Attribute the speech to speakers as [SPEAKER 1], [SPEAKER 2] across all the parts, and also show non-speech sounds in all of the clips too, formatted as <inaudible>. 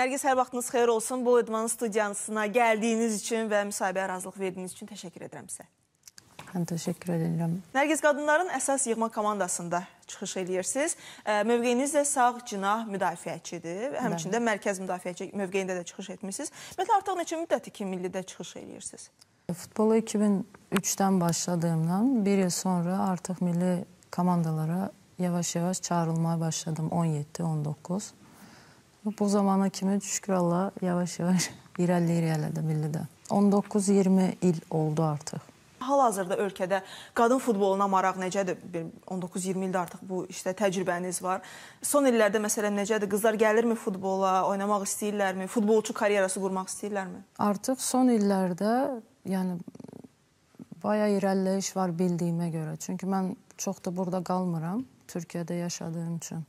[SPEAKER 1] Nərgiz, hər vaxtınız xeyir olsun. Bu idmanın studiyasına gəldiyiniz üçün və müsahibəyə razılıq verdiyiniz üçün təşəkkür edirəm sizə.
[SPEAKER 2] Mən təşəkkür edirəm.
[SPEAKER 1] Nərgiz, qadınların əsas yığma komandasında çıxış edirsiniz. Mövqeyiniz də sağ cinah müdafiəçidir. Həmçində mərkəz müdafiəçi mövqeyində də çıxış etmişsiniz. Ümumiyyətlə, artıq neçə müddəti ki, millidə çıxış edirsiniz?
[SPEAKER 2] Futbola 2003-dən başladığımdan bir yıl sonra artıq milli komandalara yavaş-yavaş çağrılmaya başladım 17-19. Bu zamana kimi şükür Allah yavaş-yavaş <laughs> irəliyə-irəliyə millidə. 19-20 il oldu artıq.
[SPEAKER 1] Hal-hazırda ölkədə qadın futboluna maraq necədir? 19-20 ildə artıq bu işdə təcrübəniz var. Son illərdə məsələn necədir? Qızlar gəlirmi futbola, oynamaq istəyirlərmi? Futbolçu karyerası qurmaq istəyirlərmi?
[SPEAKER 2] Artıq son illərdə, yəni bayağı irəliləyiş var bildiyimə görə. Çünki mən çox da burada qalmıram, Türkiyədə yaşadığım üçün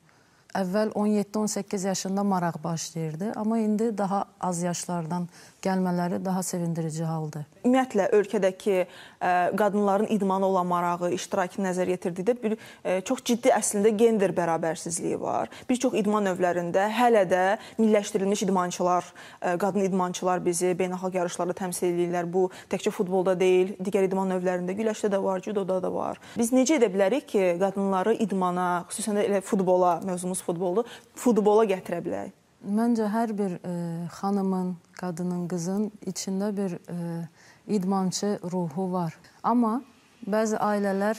[SPEAKER 2] əvvəl 17-18 yaşında maraq başlayırdı, amma indi daha az yaşlardan gəlmələri daha sevindirici haldır.
[SPEAKER 1] Ümumiyyətlə ölkədəki ə, e, qadınların idmana olan marağı, iştirakı nəzər yetirdikdə bir ə, e, çox ciddi əslində gender bərabərsizliyi var. Bir çox idman növlərində hələ də milliləşdirilmiş idmançılar, ə, e, qadın idmançılar bizi beynəlxalq yarışlarda təmsil edirlər. Bu təkcə futbolda deyil, digər idman növlərində güləşdə də var, cüdoda da var. Biz necə edə bilərik ki, qadınları idmana, xüsusən də elə futbola mövzumuz bilmirsiniz futbolu, futbola gətirə bilərik?
[SPEAKER 2] Məncə hər bir ə, e, xanımın, qadının, qızın içində bir ə, e, idmançı ruhu var. Amma bəzi ailələr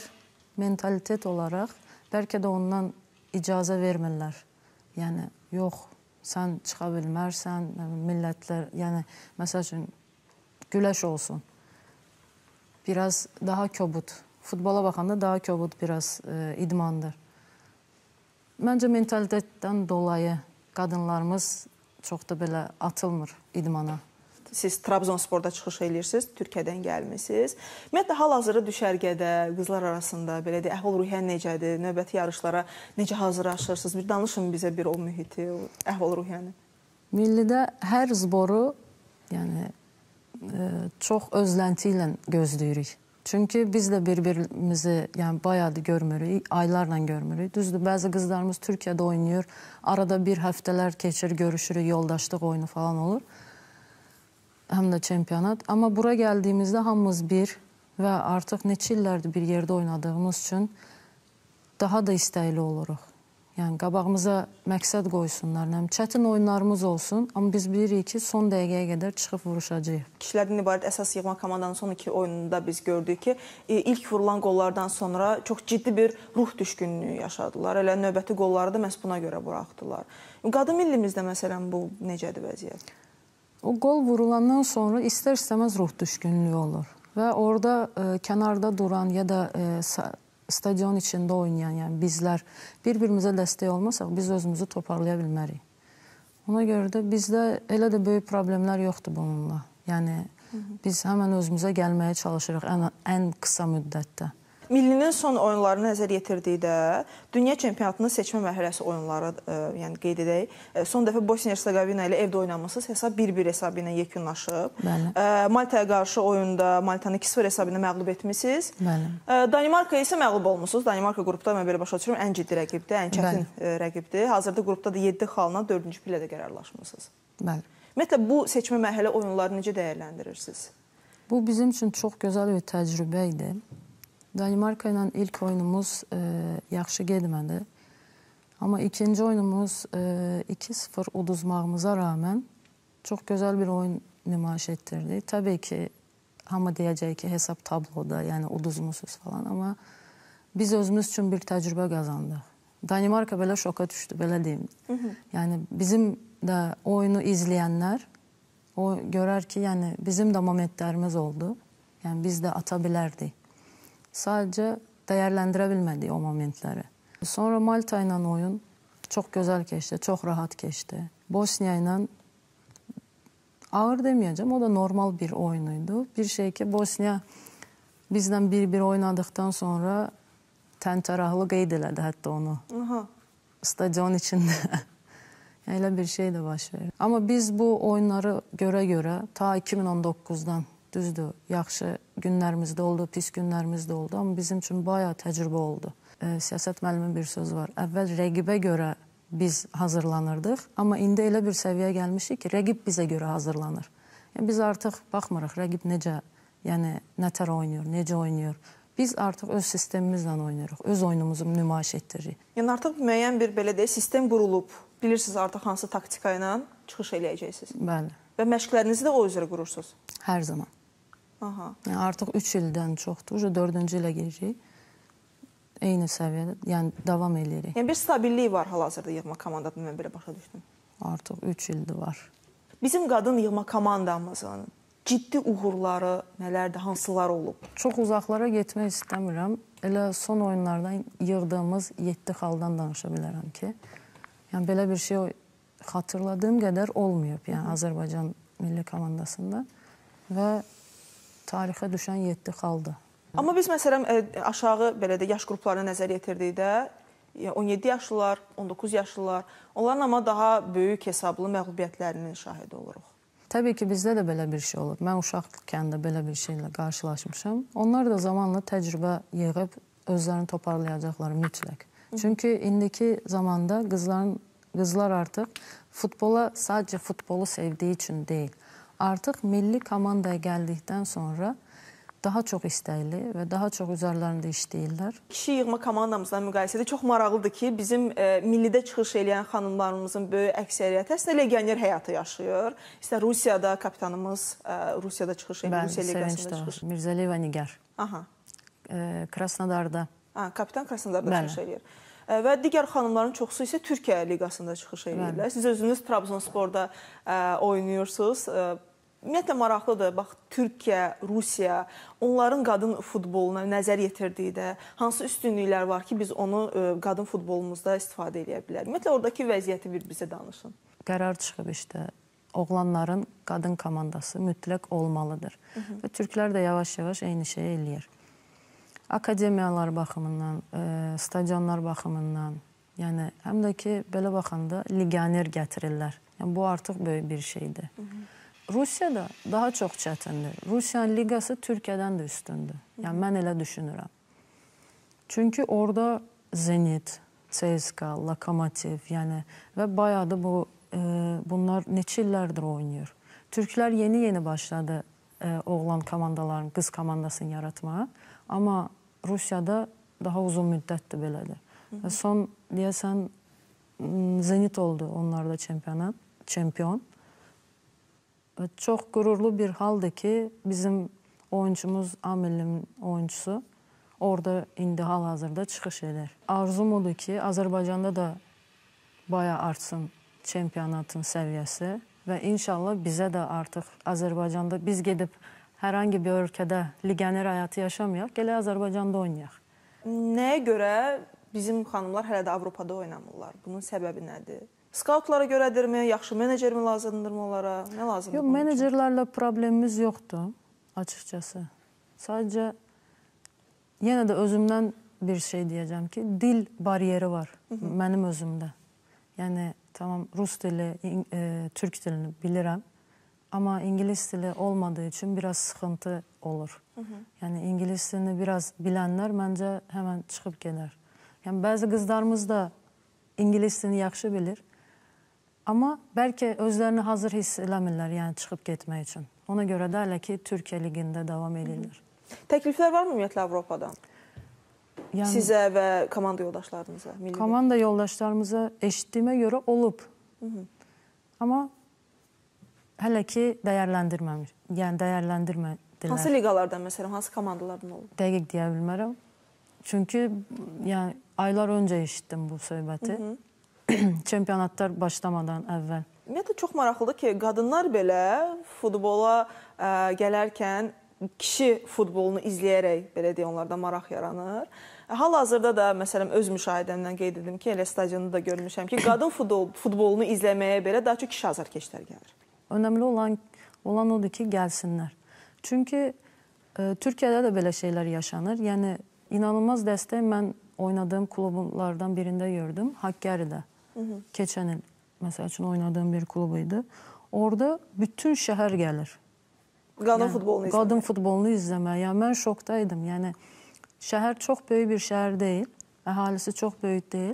[SPEAKER 2] mentalitet olaraq bəlkə də ondan icazə vermirlər. Yəni yox, sən çıxa bilmərsən, millətlər, yəni məsəl üçün güləş olsun. Biraz daha kobud. Futbola baxanda daha kobud biraz ə, e, idmandır. Məncə mentalitetdən dolayı qadınlarımız çox da belə atılmır idmana
[SPEAKER 1] siz Trabzonsporda çıxış eləyirsiniz, Türkiyədən gəlmisiniz. Ümumiyyətlə hal-hazırda düşərgədə qızlar arasında belə deyə əhval-ruhiyyə necədir? Növbəti yarışlara necə hazırlaşırsınız? Bir danışın bizə bir o mühiti, o əhval-ruhiyyəni.
[SPEAKER 2] Millidə hər zboru, yəni ə, e, çox özlənti ilə gözləyirik. Çünki biz də bir-birimizi, yəni bayağıdır görmürük, aylarla görmürük. Düzdür, bəzi qızlarımız Türkiyədə oynayır. Arada bir həftələr keçir, görüşürük, yoldaşlıq oyunu falan olur. Həm də çempionat. Amma bura gəldiyimizdə hamımız bir və artıq neçə illərdir bir yerdə oynadığımız üçün daha da istəkli oluruq. Yəni qabağımıza məqsəd qoysunlar. Nəm yəni çətin oyunlarımız olsun, amma biz bilirik ki, son dəqiqəyə qədər çıxıb vuruşacağıq.
[SPEAKER 1] Kişilərdən ibarət əsas yığma komandanın son iki oyununda biz gördük ki, e, ilk vurulan qollardan sonra çox ciddi bir ruh düşkünlüyü yaşadılar. Elə növbəti qolları da məhz buna görə buraxdılar. Qadın millimizdə məsələn bu necədir vəziyyət?
[SPEAKER 2] O qol vurulandan sonra istər-istəməz ruh düşkünlüyü olur və orada ə, e, kənarda duran ya da ə, e, stadion içində oynayan, yəni bizlər bir-birimizə dəstək olmasaq, biz özümüzü toparlaya bilmərik. Ona görə də bizdə elə də böyük problemlər yoxdur bununla. Yəni, Hı -hı. biz həmən özümüzə gəlməyə çalışırıq ən, ən qısa müddətdə
[SPEAKER 1] millinin son oyunlarını nəzərə yetirdikdə, dünya çempionatının seçmə mərhələsi oyunları, ə, e, yəni qeyd edək, ə, e, son dəfə Bosniya-Herseqovina ilə evdə oynamısınız, hesab 1-1 hesabı ilə yekunlaşıb. Ə, e, Maltaya qarşı oyunda Maltanı 2-0 hesabı ilə məğlub etmisiniz. Bəli. Ə, Danimarka isə məğlub olmusunuz. Danimarka qrupda mən belə başa düşürəm, ən ciddi rəqibdir, ən çətin Bəli. rəqibdir. Hazırda qrupda da 7 xalla 4-cü pillədə qərarlaşmısınız. Bəli. Ümumiyyətlə bu seçmə mərhələ oyunları necə dəyərləndirirsiniz?
[SPEAKER 2] Bu bizim üçün çox gözəl bir təcrübə idi. Danimarka ile ilk oyunumuz e, yaxşı getmedi. Ama ikinci oyunumuz e, 2-0 uduzmağımıza rağmen çok güzel bir oyun nümayiş ettirdi. Tabii ki ama diyecek ki hesap tabloda yani uduzmuşuz falan ama biz özümüz için bir tecrübe kazandık. Danimarka böyle şoka düştü, böyle diyeyim. Hı hı. Yani bizim de oyunu izleyenler o görer ki yani bizim de momentlerimiz oldu. Yani biz de atabilirdik. Sadəcə dəyərləndirə bilmədik o momentləri. Sonra Malta ilə oyun çox gözəl keçdi, çox rahat keçdi. Bosniya ilə ağır deməyəcəm, o da normal bir oyun idi. Bir şey ki, Bosniya bizlə bir-bir oynadıqdan sonra təntərahlı qeyd elədi hətta onu. Aha. Stadion içində. <laughs> Elə bir şey də baş verir. Amma biz bu oyunları görə-görə ta 2019-dan Düzdür, yaxşı günlərimiz də oldu, pis günlərimiz də oldu, amma bizim üçün bayaq təcrübə oldu. E, siyasət müəllimin bir sözü var. Əvvəl rəqibə görə biz hazırlanırdıq, amma indi elə bir səviyyəyə gəlmişik ki, rəqib bizə görə hazırlanır. Yəni biz artıq baxmırıq rəqib necə, yəni nətər oynayır, necə oynayır. Biz artıq öz sistemimizlə oynayırıq, öz oyunumuzu nümayiş etdiririk.
[SPEAKER 1] Yəni artıq müəyyən bir belə deyə sistem qurulub. Bilirsiniz artıq hansı taktika ilə çıxış eləyəcəksiniz. Bəli. Və məşqlərinizi də o üzrə qurursunuz. Hər zaman. Aha.
[SPEAKER 2] Yəni artıq 3 ildən çoxdur, 4-cü ilə giririk. Eyni səviyyədə, yəni davam eləyirik.
[SPEAKER 1] Yəni bir stabillik var hal-hazırda yığma komandada mən belə başa düşdüm.
[SPEAKER 2] Artıq 3 ildir var.
[SPEAKER 1] Bizim qadın yığma komandamızın ciddi uğurları nələrdir, hansılar olub? Çox uzaqlara getmək istəmirəm. Elə son oyunlardan
[SPEAKER 2] yığdığımız 7 xaldan danışa bilərəm ki, yəni belə bir şey xatırladığım qədər olmayıb, yəni Azərbaycan milli komandasında və tarixə düşən 7 xaldır.
[SPEAKER 1] Amma biz məsələn e, aşağı belə də yaş qruplarına nəzər yetirdikdə 17 yaşlılar, 19 yaşlılar, onların amma daha böyük hesablı məğlubiyyətlərinin şahidi oluruq.
[SPEAKER 2] Təbii ki, bizdə də belə bir şey olub. Mən uşaqlıqkən də belə bir şeylə qarşılaşmışam. Onlar da zamanla təcrübə yığıb özlərini toparlayacaqlar mütləq. Çünki indiki zamanda qızların qızlar artıq futbola sadəcə futbolu sevdiyi üçün deyil, artıq milli komandaya gəldikdən sonra daha çox istəkli və daha çox üzərlərində işləyirlər.
[SPEAKER 1] Kişi yığma komandamızla müqayisədə çox maraqlıdır ki, bizim e, millidə çıxış eləyən xanımlarımızın böyük əksəriyyəti əslində legioner həyatı yaşayır. İstə Rusiyada kapitanımız e, Rusiyada çıxış eləyir, Rusiya legiyasında çıxış.
[SPEAKER 2] Mirzəliyeva Nigar. Aha. E, Krasnodarda.
[SPEAKER 1] Ha, kapitan Krasnodarda Bəli. çıxış eləyir e, və digər xanımların çoxusu isə Türkiyə liqasında çıxış eləyirlər. Siz özünüz Trabzonsporda e, oynayırsınız. E, Ümumiyyətlə maraqlıdır. Bax Türkiyə, Rusiya onların qadın futboluna nəzər yetirdikdə hansı üstünlüklər var ki, biz onu e, qadın futbolumuzda istifadə edə bilərik? Ümumiyyətlə ordakı vəziyyəti bir bizə danışın.
[SPEAKER 2] Qərar çıxıb işte oğlanların qadın komandası mütləq olmalıdır. Hı -hı. Və türklər də yavaş-yavaş eyni şeyi eləyir. Akademiyalar baxımından, e, stadionlar baxımından, yəni həm də ki belə baxanda legioner gətirirlər. Yəni bu artıq böyük bir şeydir. Hı -hı. Rusiyada daha çox çətindir. Rusiyanın liqası Türkiyədən də üstündür. Yəni mən elə düşünürəm. Çünki orada Zenit, CSKA, Lokomotiv, yəni və bayadı bu e, bunlar neçə illərdir oynayır. Türklər yeni-yeni başladı e, oğlan komandaların, qız komandasını yaratmağa. Amma Rusiyada daha uzun müddətdir belədir. Hı -hı. Və son deyəsən Zenit oldu onlarda çempionat, çempion. Çox qürurlu bir haldır ki, bizim oyunçumuz A millinin oyunçusu orada indi hal-hazırda çıxış edir. Arzum odur ki, Azərbaycanda da baya artsın çempionatın səviyyəsi və inşallah bizə də artıq Azərbaycanda biz gedib hər hangi bir ölkədə legioner həyatı yaşamayaq, gələk Azərbaycanda oynayaq.
[SPEAKER 1] Nəyə görə bizim xanımlar hələ də Avropada oynamırlar. Bunun səbəbi nədir? Skautlara görədirmi, yaxşı menecermi lazımdırmı onlara? Nə lazımdır? Yox,
[SPEAKER 2] menecerlərlə problemimiz yoxdur açıqcası. Sadəcə yenə də özümdən bir şey deyəcəm ki, dil bariyeri var Hı -hı. mənim özümdə. Yəni tamam rus dili, e, türk dilini bilirəm. Amma ingilis dili olmadığı üçün biraz sıxıntı olur. Hı -hı. Yəni ingilis dilini biraz bilənlər məncə həmən çıxıb gedər. Yani bazı kızlarımız da İngiliz dilini yaxşı bilir. Ama belki özlerini hazır hissedemirler yani çıkıp gitmek için. Ona göre de hele ki Türkiye Ligi'nde devam edilir.
[SPEAKER 1] Teklifler var mı ümumiyyətlə Avropadan? Yani, Sizə və komanda yoldaşlarınıza? Milli komanda
[SPEAKER 2] yoldaşlarımıza eşitdiyimə göre olub. ama hala ki dəyərləndirməmiş. Yani dəyərləndirmədilər. Hansı
[SPEAKER 1] ligalardan mesela hansı komandalardan olub?
[SPEAKER 2] Dəqiq deyə bilmərəm. Çünki yəni aylar öncə eşitdim bu söhbəti. <clears throat> Çempionatlar başlamadan əvvəl.
[SPEAKER 1] Ümumiyyətlə çox maraqlıdır ki, qadınlar belə futbola ə, gələrkən kişi futbolunu izləyərək belə deyə onlarda maraq yaranır. Hal-hazırda da məsələn öz müşahidəmdən qeyd etdim ki, elə stadionda da görmüşəm ki, qadın <clears throat> futbol, futbolunu izləməyə belə daha çox kişi azarkeşlər gəlir.
[SPEAKER 2] Önəmli olan olan odur ki, gəlsinlər. Çünki ə, e, Türkiyədə də belə şeylər yaşanır. Yəni İnanılmaz dəstək mən oynadığım klublardan birində gördüm. Hakkari'də. Hı -hı. Keçən il məsəl üçün oynadığım bir klub idi. Orada bütün şəhər gəlir. Qadın yəni, futbolunu izləmək. Qadın futbolunu izləmək. Yəni mən şokdaydım. Yəni şəhər çox böyük bir şəhər deyil. Əhalisi çox böyük deyil.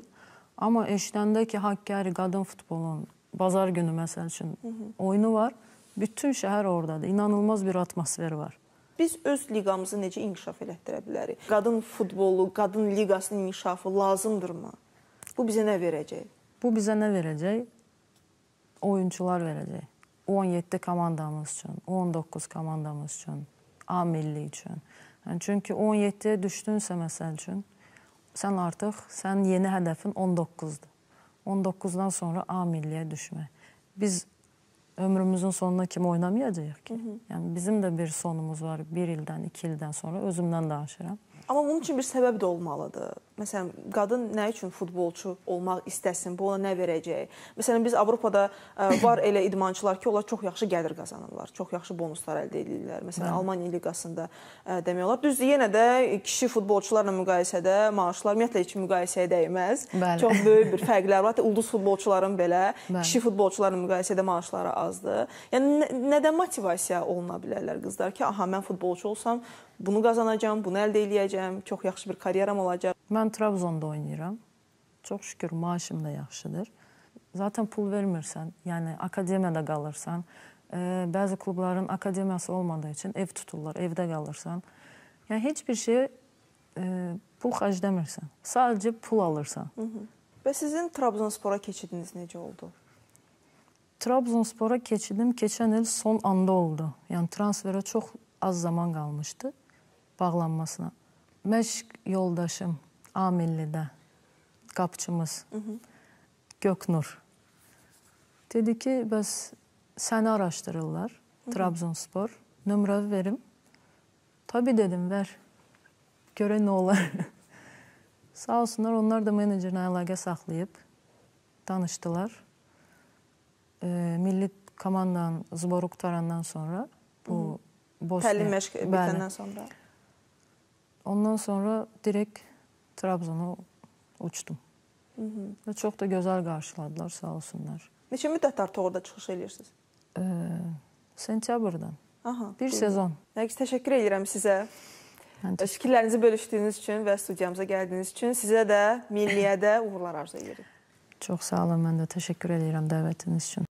[SPEAKER 2] Amma eşidəndə ki, Hakkari qadın futbolunun bazar günü məsəl üçün Hı -hı. oyunu var. Bütün şəhər ordadır. İnanılmaz bir atmosfer var
[SPEAKER 1] biz öz liqamızı necə inkişaf elətdirə bilərik? Qadın futbolu, qadın liqasının inkişafı lazımdırmı? Bu bizə nə verəcək?
[SPEAKER 2] Bu bizə nə verəcək? Oyunçular verəcək. 17 komandamız üçün, 19 komandamız üçün, A milli üçün. Yəni, çünki 17-yə düşdünsə məsəl üçün, sən artıq, sənin yeni hədəfin 19-dur. 19-dan sonra A milliyə düşmək. Biz ömrümüzün sonuna kimi oynamayacağıq ki. Hı -hı. Yəni bizim də bir sonumuz var. 1 ildən, 2 ildən sonra özümdən danışıram.
[SPEAKER 1] Amma bunun üçün bir səbəb də olmalıdır. Məsələn, qadın nə üçün futbolçu olmaq istəsin? Bu ona nə verəcəyi? Məsələn, biz Avropada e, var <coughs> elə idmançılar ki, onlar çox yaxşı gəlir qazanırlar, çox yaxşı bonuslar əldə edirlər. Məsələn, Almaniya liqasında e, demək olar. Düzdür, yenə də kişi futbolçularla müqayisədə maaşlar ümumiyyətlə heç müqayisəyə dəyməz. Bəli. Çox böyük bir fərqlər var. Hətta <laughs> ulduz futbolçuların belə Bəli. kişi futbolçularla müqayisədə maaşları azdır. Yəni nədən motivasiya oluna bilərlər qızlar ki, aha mən futbolçu olsam bunu qazanacağam, bunu əldə eləyəcəm, çox yaxşı bir karyeram olacaq. Mən Trabzonda
[SPEAKER 2] oynayıram. Çox şükür maaşım da yaxşıdır. Zaten pul vermirsən, yəni akademiyada qalırsan. E, bəzi klubların akademiyası olmadığı üçün ev tuturlar, evdə qalırsan. Yəni heç bir şey e, pul xərcləmirsən. Sadəcə pul alırsan.
[SPEAKER 1] Hı -hı. Və sizin Trabzonspora keçidiniz necə oldu?
[SPEAKER 2] Trabzonspora keçidim keçən il son anda oldu. Yəni transferə çox az zaman qalmışdı bağlanmasına. Məşq yoldaşım Amillidə qapçımız Hı -hı. Göknur dedi ki, bəs səni araşdırırlar, Hı -hı. Trabzonspor. Nömrəvi verim. Tabii dedim, ver. Görə nə olar. <laughs> Sağ olsunlar, onlar da menecerlə əlaqə saxlayıb danışdılar. E, milli komandanın zboru qutarandan sonra bu Hı -hı. Bosna... Təlim məşq bitəndən sonra? Ondan sonra direkt Trabzona uçdum. Hı -hı. Və çox da gözəl qarşıladılar, sağ olsunlar.
[SPEAKER 1] Neçə müddət artıq orada çıxış edirsiniz?
[SPEAKER 2] E, sentyabrdan.
[SPEAKER 1] Aha. Bir buyurun. sezon. Nəqis təşəkkür edirəm sizə. Fikirlərinizi bölüşdüyünüz üçün və studiyamıza gəldiyiniz üçün sizə də milliyə də uğurlar arzu edirik.
[SPEAKER 2] Çox sağ olun, mən də təşəkkür edirəm dəvətiniz üçün.